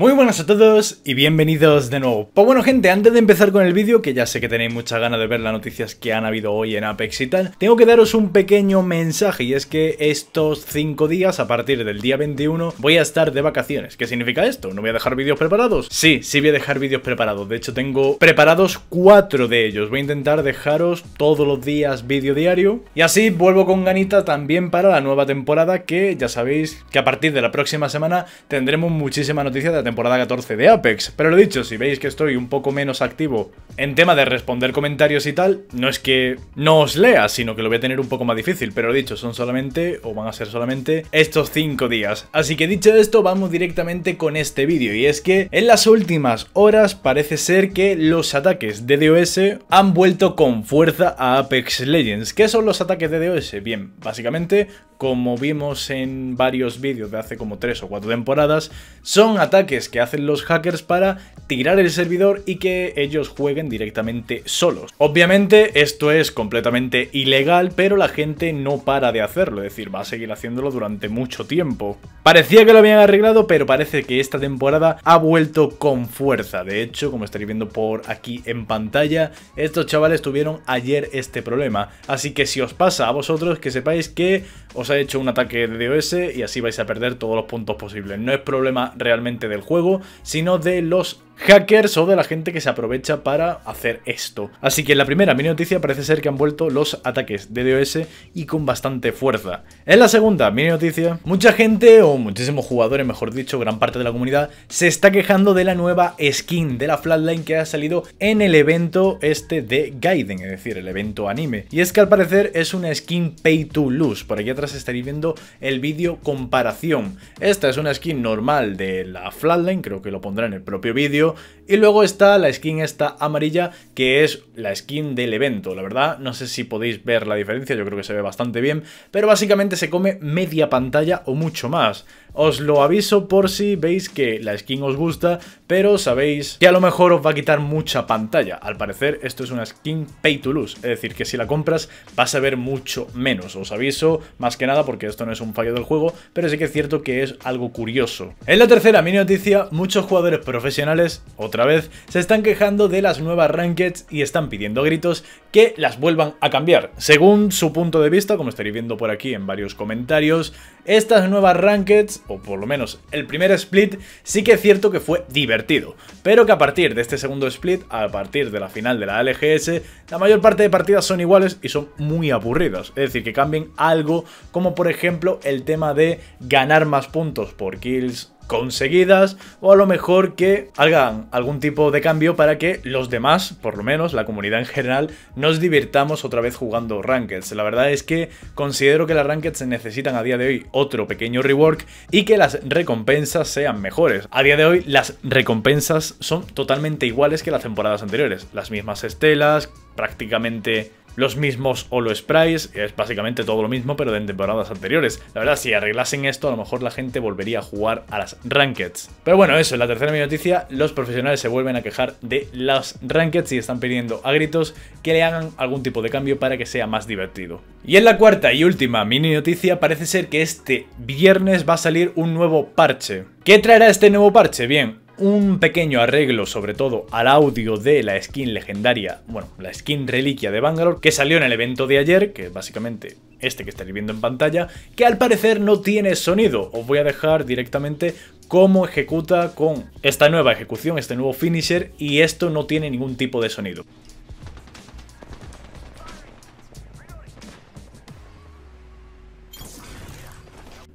Muy buenas a todos y bienvenidos de nuevo. Pues bueno gente, antes de empezar con el vídeo, que ya sé que tenéis muchas ganas de ver las noticias que han habido hoy en Apex y tal, tengo que daros un pequeño mensaje y es que estos 5 días, a partir del día 21, voy a estar de vacaciones. ¿Qué significa esto? ¿No voy a dejar vídeos preparados? Sí, sí voy a dejar vídeos preparados. De hecho tengo preparados 4 de ellos. Voy a intentar dejaros todos los días vídeo diario y así vuelvo con ganita también para la nueva temporada que ya sabéis que a partir de la próxima semana tendremos muchísimas noticias de temporada 14 de Apex. Pero lo dicho, si veis que estoy un poco menos activo en tema de responder comentarios y tal, no es que no os lea, sino que lo voy a tener un poco más difícil. Pero lo dicho, son solamente, o van a ser solamente, estos 5 días. Así que dicho esto, vamos directamente con este vídeo. Y es que en las últimas horas parece ser que los ataques de DOS han vuelto con fuerza a Apex Legends. ¿Qué son los ataques de DOS? Bien, básicamente, como vimos en varios vídeos de hace como 3 o 4 temporadas, son ataques que hacen los hackers para tirar el servidor y que ellos jueguen directamente solos. Obviamente esto es completamente ilegal, pero la gente no para de hacerlo, es decir, va a seguir haciéndolo durante mucho tiempo. Parecía que lo habían arreglado, pero parece que esta temporada ha vuelto con fuerza. De hecho, como estaréis viendo por aquí en pantalla, estos chavales tuvieron ayer este problema. Así que si os pasa a vosotros, que sepáis que os ha hecho un ataque de DOS y así vais a perder todos los puntos posibles. No es problema realmente de juego, sino de los hackers o de la gente que se aprovecha para hacer esto. Así que en la primera mini noticia parece ser que han vuelto los ataques de DOS y con bastante fuerza. En la segunda mini noticia, mucha gente o muchísimos jugadores, mejor dicho, gran parte de la comunidad, se está quejando de la nueva skin de la Flatline que ha salido en el evento este de Gaiden, es decir, el evento anime. Y es que al parecer es una skin pay to lose. Por aquí atrás estaréis viendo el vídeo comparación. Esta es una skin normal de la Flatline, creo que lo pondrá en el propio vídeo y luego está la skin esta amarilla, que es la skin del evento. La verdad, no sé si podéis ver la diferencia, yo creo que se ve bastante bien. Pero básicamente se come media pantalla o mucho más. Os lo aviso por si veis que la skin os gusta, pero sabéis que a lo mejor os va a quitar mucha pantalla. Al parecer, esto es una skin pay to lose, es decir, que si la compras vas a ver mucho menos. Os aviso más que nada porque esto no es un fallo del juego, pero sí que es cierto que es algo curioso. En la tercera mini noticia, muchos jugadores profesionales otra vez, se están quejando de las nuevas rankings y están pidiendo gritos que las vuelvan a cambiar. Según su punto de vista, como estaréis viendo por aquí en varios comentarios, estas nuevas rankings, o por lo menos el primer split, sí que es cierto que fue divertido, pero que a partir de este segundo split, a partir de la final de la LGS, la mayor parte de partidas son iguales y son muy aburridas, es decir, que cambien algo como por ejemplo el tema de ganar más puntos por kills conseguidas o a lo mejor que hagan algún tipo de cambio para que los demás, por lo menos la comunidad en general, nos divirtamos otra vez jugando Rankeds. La verdad es que considero que las Rankeds necesitan a día de hoy otro pequeño rework y que las recompensas sean mejores. A día de hoy las recompensas son totalmente iguales que las temporadas anteriores. Las mismas estelas, prácticamente los mismos holo sprites, es básicamente todo lo mismo, pero de temporadas anteriores. La verdad, si arreglasen esto, a lo mejor la gente volvería a jugar a las rankeds. Pero bueno, eso, en la tercera mini noticia, los profesionales se vuelven a quejar de las rankeds y están pidiendo a gritos que le hagan algún tipo de cambio para que sea más divertido. Y en la cuarta y última mini noticia, parece ser que este viernes va a salir un nuevo parche. ¿Qué traerá este nuevo parche? Bien, un pequeño arreglo sobre todo al audio de la skin legendaria, bueno, la skin reliquia de Bangalore, que salió en el evento de ayer, que básicamente este que estaréis viendo en pantalla, que al parecer no tiene sonido. Os voy a dejar directamente cómo ejecuta con esta nueva ejecución, este nuevo finisher, y esto no tiene ningún tipo de sonido.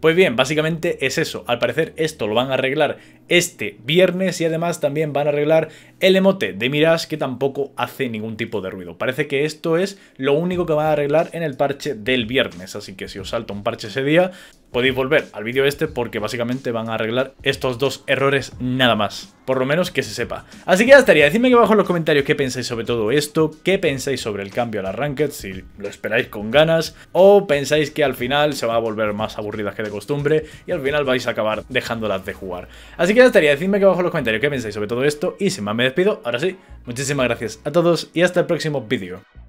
Pues bien, básicamente es eso. Al parecer esto lo van a arreglar este viernes y además también van a arreglar el emote de miras que tampoco hace ningún tipo de ruido. Parece que esto es lo único que van a arreglar en el parche del viernes, así que si os salta un parche ese día, podéis volver al vídeo este porque básicamente van a arreglar estos dos errores nada más. Por lo menos que se sepa. Así que ya estaría. Decidme que abajo en los comentarios qué pensáis sobre todo esto, qué pensáis sobre el cambio a la Ranked, si lo esperáis con ganas, o pensáis que al final se va a volver más aburridas que de costumbre y al final vais a acabar dejándolas de jugar. Así que ya estaría. Decidme que abajo en los comentarios qué pensáis sobre todo esto y sin más me despido. Ahora sí, muchísimas gracias a todos y hasta el próximo vídeo.